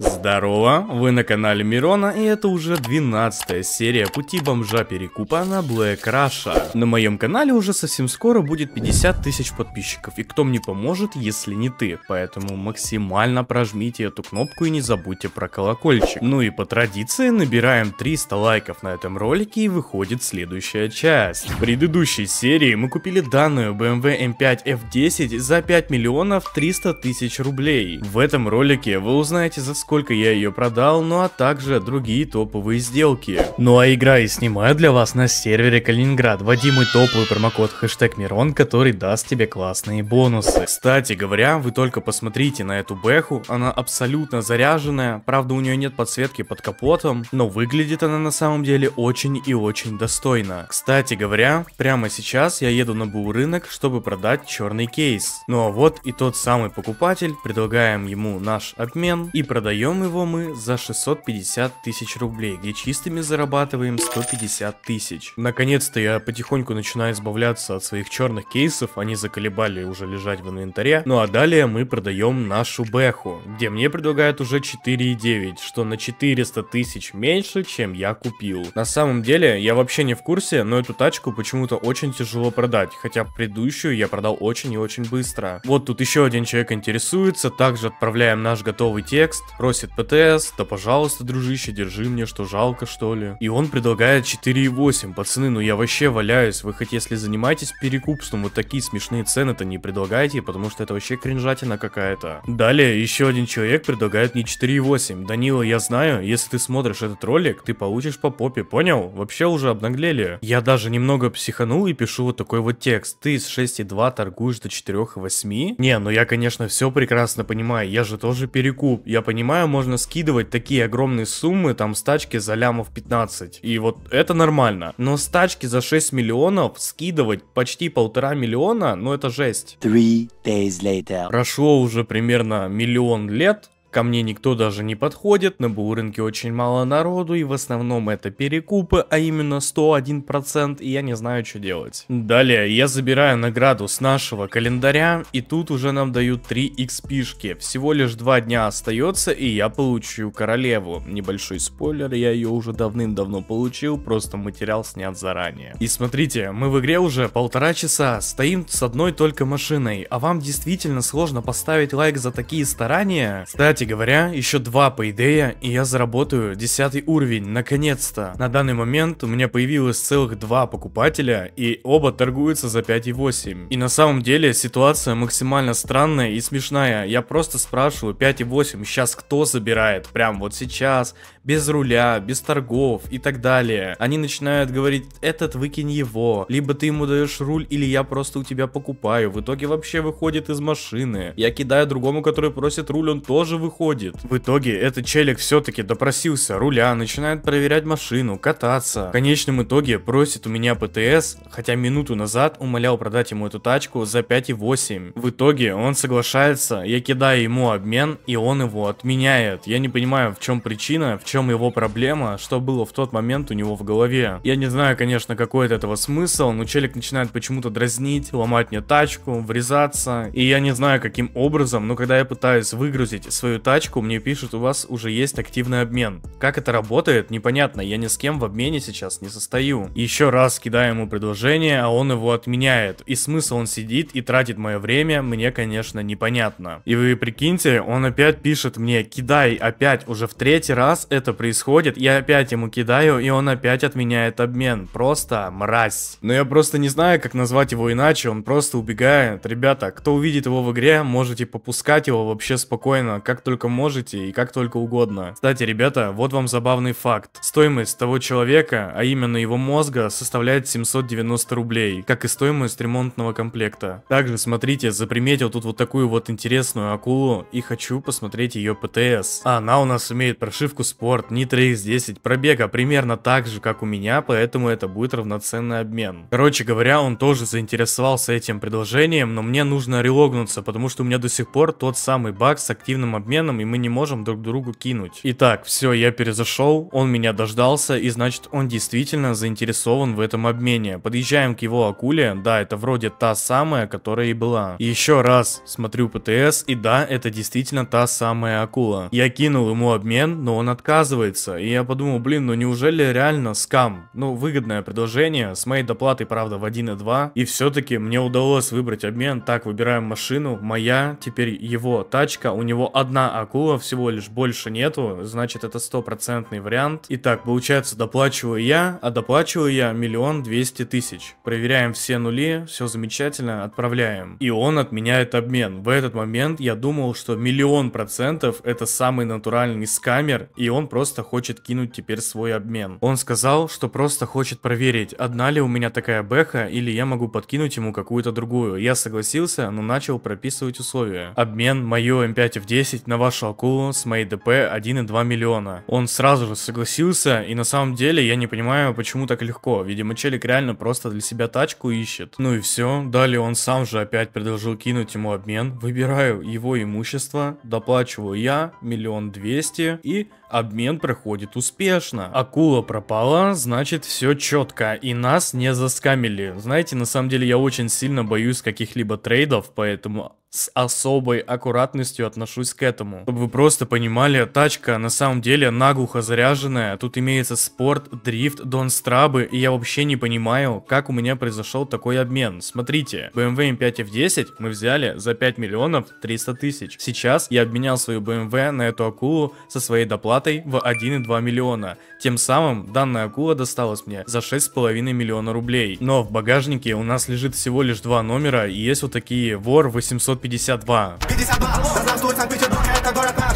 Здорово, вы на канале Мирона и это уже 12 серия пути бомжа перекупа на Black Раша. На моем канале уже совсем скоро будет 50 тысяч подписчиков и кто мне поможет, если не ты. Поэтому максимально прожмите эту кнопку и не забудьте про колокольчик. Ну и по традиции набираем 300 лайков на этом ролике и выходит следующая часть. В предыдущей серии мы купили данную BMW M5 F10 за 5 миллионов 300 тысяч рублей. В этом ролике вы узнаете за сколько я ее продал, ну а также другие топовые сделки. Ну а игра и снимаю для вас на сервере Калининград. Вводи топовый промокод хэштег Мирон, который даст тебе классные бонусы. Кстати говоря, вы только посмотрите на эту бэху, она абсолютно заряженная, правда у нее нет подсветки под капотом, но выглядит она на самом деле очень и очень достойно. Кстати говоря, прямо сейчас я еду на БУ рынок, чтобы продать черный кейс. Ну а вот и тот самый покупатель, предлагаем ему наш обмен и продаем Продаем его мы за 650 тысяч рублей, где чистыми зарабатываем 150 тысяч. Наконец-то я потихоньку начинаю избавляться от своих черных кейсов, они заколебали уже лежать в инвентаре. Ну а далее мы продаем нашу бэху, где мне предлагают уже 4,9, что на 400 тысяч меньше, чем я купил. На самом деле, я вообще не в курсе, но эту тачку почему-то очень тяжело продать, хотя предыдущую я продал очень и очень быстро. Вот тут еще один человек интересуется, также отправляем наш готовый текст, текст, просит ПТС, да пожалуйста, дружище, держи мне, что жалко, что ли. И он предлагает 4,8. Пацаны, ну я вообще валяюсь. Вы хоть если занимаетесь перекупством, вот такие смешные цены-то не предлагайте, потому что это вообще кринжатина какая-то. Далее, еще один человек предлагает мне 4,8. Данила, я знаю, если ты смотришь этот ролик, ты получишь по попе, понял? Вообще уже обнаглели. Я даже немного психанул и пишу вот такой вот текст. Ты с 6,2 торгуешь до 4,8? Не, ну я, конечно, все прекрасно понимаю. Я же тоже перекуп. Я понимаю, понимаю, можно скидывать такие огромные суммы, там, стачки за лямов 15. И вот это нормально. Но стачки за 6 миллионов скидывать почти полтора миллиона, ну это жесть. Three days later. Прошло уже примерно миллион лет, Ко мне никто даже не подходит, на Булрынке очень мало народу, и в основном это перекупы, а именно 101%, и я не знаю, что делать. Далее, я забираю награду с нашего календаря, и тут уже нам дают 3 экспишки. Всего лишь 2 дня остается, и я получу королеву. Небольшой спойлер, я ее уже давным-давно получил, просто материал снят заранее. И смотрите, мы в игре уже полтора часа, стоим с одной только машиной, а вам действительно сложно поставить лайк за такие старания? Кстати, кстати говоря, еще два по идее, и я заработаю 10 уровень, наконец-то. На данный момент у меня появилось целых два покупателя, и оба торгуются за 5,8. И на самом деле ситуация максимально странная и смешная. Я просто спрашиваю 5,8, сейчас кто забирает? Прям вот сейчас, без руля, без торгов и так далее. Они начинают говорить, этот выкинь его, либо ты ему даешь руль, или я просто у тебя покупаю. В итоге вообще выходит из машины. Я кидаю другому, который просит руль, он тоже выходит. В итоге этот челик все-таки допросился руля, начинает проверять машину, кататься. В конечном итоге просит у меня ПТС, хотя минуту назад умолял продать ему эту тачку за 5,8. В итоге он соглашается, я кидаю ему обмен, и он его отменяет. Я не понимаю, в чем причина, в чем чем его проблема, что было в тот момент у него в голове. Я не знаю, конечно, какой от этого смысл, но челик начинает почему-то дразнить, ломать мне тачку, врезаться, и я не знаю, каким образом, но когда я пытаюсь выгрузить свою тачку, мне пишут, у вас уже есть активный обмен. Как это работает, непонятно, я ни с кем в обмене сейчас не состою. Еще раз кидаю ему предложение, а он его отменяет, и смысл он сидит и тратит мое время, мне, конечно, непонятно. И вы прикиньте, он опять пишет мне, кидай опять уже в третий раз это это происходит, я опять ему кидаю, и он опять отменяет обмен. Просто мразь. Но я просто не знаю, как назвать его иначе, он просто убегает. Ребята, кто увидит его в игре, можете попускать его вообще спокойно, как только можете и как только угодно. Кстати, ребята, вот вам забавный факт. Стоимость того человека, а именно его мозга, составляет 790 рублей, как и стоимость ремонтного комплекта. Также, смотрите, заприметил тут вот такую вот интересную акулу, и хочу посмотреть ее ПТС. А она у нас имеет прошивку спорт рекорд Nitro X10 пробега примерно так же, как у меня, поэтому это будет равноценный обмен. Короче говоря, он тоже заинтересовался этим предложением, но мне нужно релогнуться, потому что у меня до сих пор тот самый баг с активным обменом, и мы не можем друг другу кинуть. Итак, все, я перезашел, он меня дождался, и значит он действительно заинтересован в этом обмене. Подъезжаем к его акуле, да, это вроде та самая, которая и была. еще раз смотрю ПТС, и да, это действительно та самая акула. Я кинул ему обмен, но он отказывается оказывается. И я подумал, блин, ну неужели реально скам? Ну, выгодное предложение, с моей доплатой, правда, в 1.2. И все-таки мне удалось выбрать обмен. Так, выбираем машину, моя, теперь его тачка. У него одна акула, всего лишь больше нету, значит это стопроцентный вариант. Итак, получается, доплачиваю я, а доплачиваю я миллион двести тысяч. Проверяем все нули, все замечательно, отправляем. И он отменяет обмен. В этот момент я думал, что миллион процентов это самый натуральный скамер, и он просто хочет кинуть теперь свой обмен. Он сказал, что просто хочет проверить, одна ли у меня такая бэха, или я могу подкинуть ему какую-то другую. Я согласился, но начал прописывать условия. Обмен мою М5 в 10 на вашу акулу с моей ДП 1,2 миллиона. Он сразу же согласился, и на самом деле я не понимаю, почему так легко. Видимо, челик реально просто для себя тачку ищет. Ну и все. Далее он сам же опять предложил кинуть ему обмен. Выбираю его имущество, доплачиваю я, миллион двести, и обмен обмен проходит успешно. Акула пропала, значит все четко, и нас не заскамили. Знаете, на самом деле я очень сильно боюсь каких-либо трейдов, поэтому с особой аккуратностью отношусь к этому. Чтобы вы просто понимали, тачка на самом деле наглухо заряженная. Тут имеется спорт, дрифт, дон страбы, и я вообще не понимаю, как у меня произошел такой обмен. Смотрите, BMW M5 F10 мы взяли за 5 миллионов 300 тысяч. Сейчас я обменял свою BMW на эту акулу со своей доплатой в 1,2 миллиона. Тем самым данная акула досталась мне за 6,5 миллиона рублей. Но в багажнике у нас лежит всего лишь два номера, и есть вот такие вор 800 52. 52.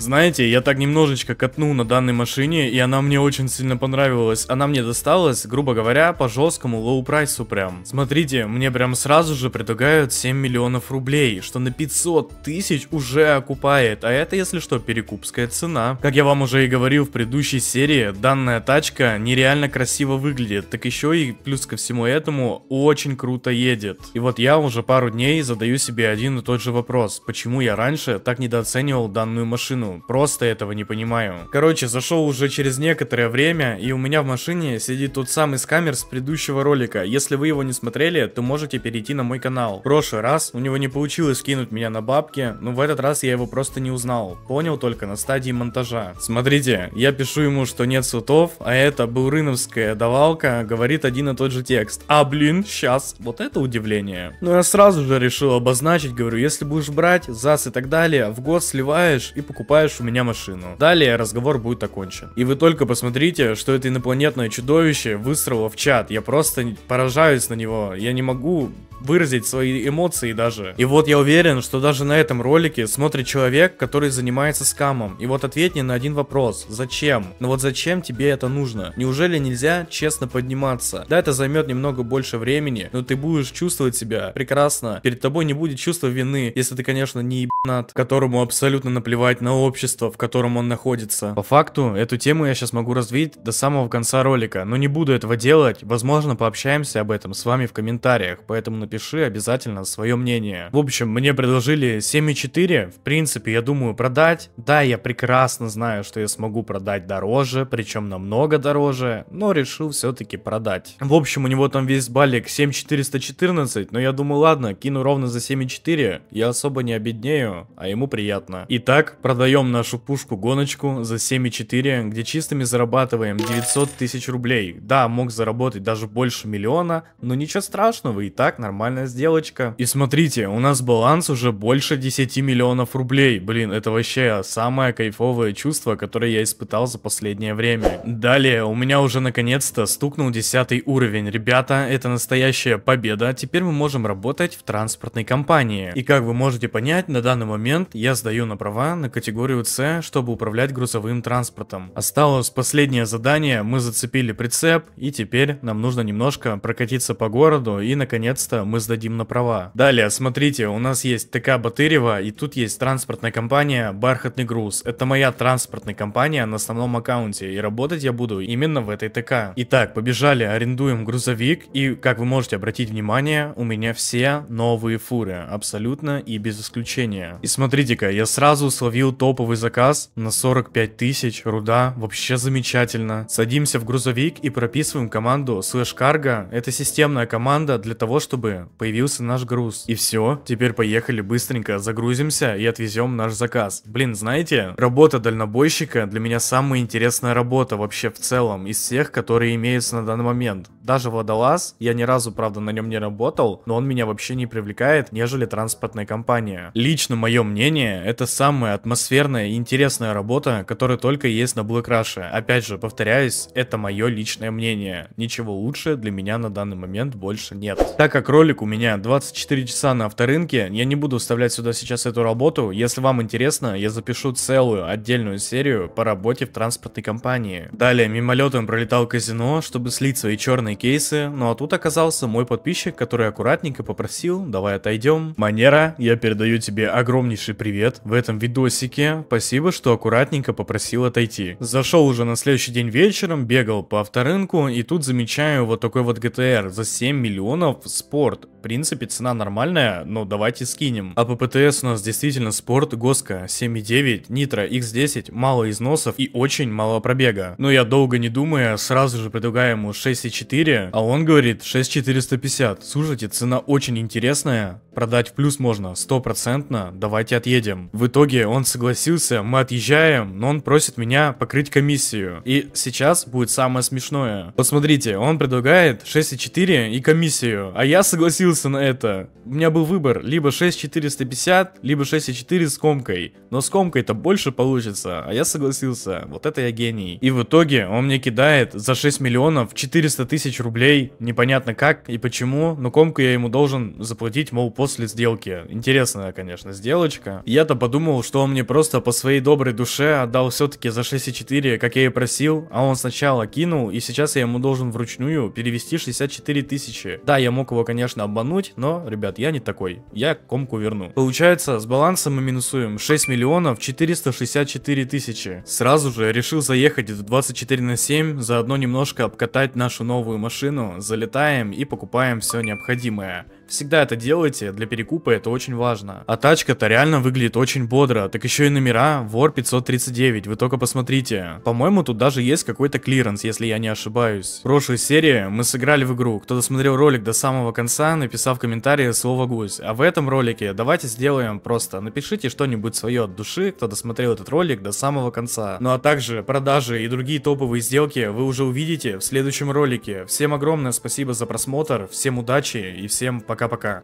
Знаете, я так немножечко катнул на данной машине, и она мне очень сильно понравилась. Она мне досталась, грубо говоря, по жесткому лоу-прайсу прям. Смотрите, мне прям сразу же предлагают 7 миллионов рублей, что на 500 тысяч уже окупает, а это, если что, перекупская цена. Как я вам уже и говорил в предыдущей серии, данная тачка нереально красиво выглядит, так еще и плюс ко всему этому очень круто едет. И вот я уже пару дней задаю себе один и тот же вопрос, почему я раньше так недооценивал данную машину? Ну, просто этого не понимаю. Короче, зашел уже через некоторое время, и у меня в машине сидит тот самый скамер с предыдущего ролика. Если вы его не смотрели, то можете перейти на мой канал. В прошлый раз у него не получилось кинуть меня на бабки, но в этот раз я его просто не узнал. Понял только на стадии монтажа. Смотрите, я пишу ему, что нет сутов, а это Бурыновская давалка говорит один и тот же текст. А блин, сейчас, вот это удивление. Ну я сразу же решил обозначить, говорю, если будешь брать, ЗАС и так далее, в год сливаешь и покупаешь покупаешь у меня машину. Далее разговор будет окончен. И вы только посмотрите, что это инопланетное чудовище выстрело в чат. Я просто поражаюсь на него. Я не могу выразить свои эмоции даже. И вот я уверен, что даже на этом ролике смотрит человек, который занимается скамом. И вот ответь мне на один вопрос. Зачем? Но ну вот зачем тебе это нужно? Неужели нельзя честно подниматься? Да, это займет немного больше времени, но ты будешь чувствовать себя прекрасно. Перед тобой не будет чувства вины, если ты, конечно, не ебанат, которому абсолютно наплевать на общество общества, в котором он находится. По факту, эту тему я сейчас могу развить до самого конца ролика, но не буду этого делать, возможно пообщаемся об этом с вами в комментариях, поэтому напиши обязательно свое мнение. В общем, мне предложили 7,4, в принципе, я думаю продать. Да, я прекрасно знаю, что я смогу продать дороже, причем намного дороже, но решил все-таки продать. В общем, у него там весь балик 7414, но я думаю, ладно, кину ровно за 7,4, я особо не обеднею, а ему приятно. Итак, продаем берем нашу пушку-гоночку за 7,4, где чистыми зарабатываем 900 тысяч рублей. Да, мог заработать даже больше миллиона, но ничего страшного, и так нормальная сделочка. И смотрите, у нас баланс уже больше 10 миллионов рублей. Блин, это вообще самое кайфовое чувство, которое я испытал за последнее время. Далее, у меня уже наконец-то стукнул 10 уровень. Ребята, это настоящая победа. Теперь мы можем работать в транспортной компании. И как вы можете понять, на данный момент я сдаю на права на категорию категорию С, чтобы управлять грузовым транспортом. Осталось последнее задание, мы зацепили прицеп, и теперь нам нужно немножко прокатиться по городу, и наконец-то мы сдадим на права. Далее, смотрите, у нас есть ТК Батырева, и тут есть транспортная компания «Бархатный груз». Это моя транспортная компания на основном аккаунте, и работать я буду именно в этой ТК. Итак, побежали, арендуем грузовик, и, как вы можете обратить внимание, у меня все новые фуры, абсолютно и без исключения. И смотрите-ка, я сразу словил топ топовый заказ на 45 тысяч, руда, вообще замечательно. Садимся в грузовик и прописываем команду слэш карго. Это системная команда для того, чтобы появился наш груз. И все, теперь поехали быстренько, загрузимся и отвезем наш заказ. Блин, знаете, работа дальнобойщика для меня самая интересная работа вообще в целом из всех, которые имеются на данный момент. Даже водолаз, я ни разу, правда, на нем не работал, но он меня вообще не привлекает, нежели транспортная компания. Лично мое мнение, это самая атмосферная шикарная и интересная работа, которая только есть на Black Rush. Опять же, повторяюсь, это мое личное мнение. Ничего лучше для меня на данный момент больше нет. Так как ролик у меня 24 часа на авторынке, я не буду вставлять сюда сейчас эту работу. Если вам интересно, я запишу целую отдельную серию по работе в транспортной компании. Далее мимолетом пролетал казино, чтобы слить свои черные кейсы, ну а тут оказался мой подписчик, который аккуратненько попросил, давай отойдем. Манера, я передаю тебе огромнейший привет. В этом видосике спасибо, что аккуратненько попросил отойти. Зашел уже на следующий день вечером, бегал по авторынку, и тут замечаю вот такой вот ГТР за 7 миллионов спорт. В принципе, цена нормальная, но давайте скинем. А по ПТС у нас действительно спорт, госка, 7.9, нитро, X10, мало износов и очень мало пробега. Но я долго не думая, сразу же предлагаю ему 6.4, а он говорит 6.450. Слушайте, цена очень интересная, продать в плюс можно, стопроцентно, давайте отъедем. В итоге он согласился согласился, мы отъезжаем, но он просит меня покрыть комиссию. И сейчас будет самое смешное. Посмотрите, он предлагает 6,4 и комиссию, а я согласился на это. У меня был выбор, либо 6,450, либо 6,4 с комкой. Но с комкой-то больше получится, а я согласился. Вот это я гений. И в итоге он мне кидает за 6 миллионов 400 тысяч рублей. Непонятно как и почему, но комку я ему должен заплатить, мол, после сделки. Интересная, конечно, сделочка. Я-то подумал, что он мне просто просто по своей доброй душе отдал все-таки за 6,4, как я и просил, а он сначала кинул, и сейчас я ему должен вручную перевести 64 тысячи. Да, я мог его, конечно, обмануть, но, ребят, я не такой. Я комку верну. Получается, с балансом мы минусуем 6 миллионов 464 тысячи. Сразу же решил заехать в 24 на 7, заодно немножко обкатать нашу новую машину. Залетаем и покупаем все необходимое. Всегда это делайте, для перекупа это очень важно. А тачка-то реально выглядит очень бодро, так еще и номера War 539, вы только посмотрите. По-моему, тут даже есть какой-то клиренс, если я не ошибаюсь. В прошлой серии мы сыграли в игру, кто досмотрел ролик до самого конца, написав в комментарии слово «гусь». А в этом ролике давайте сделаем просто, напишите что-нибудь свое от души, кто досмотрел этот ролик до самого конца. Ну а также продажи и другие топовые сделки вы уже увидите в следующем ролике. Всем огромное спасибо за просмотр, всем удачи и всем пока. Пока-пока.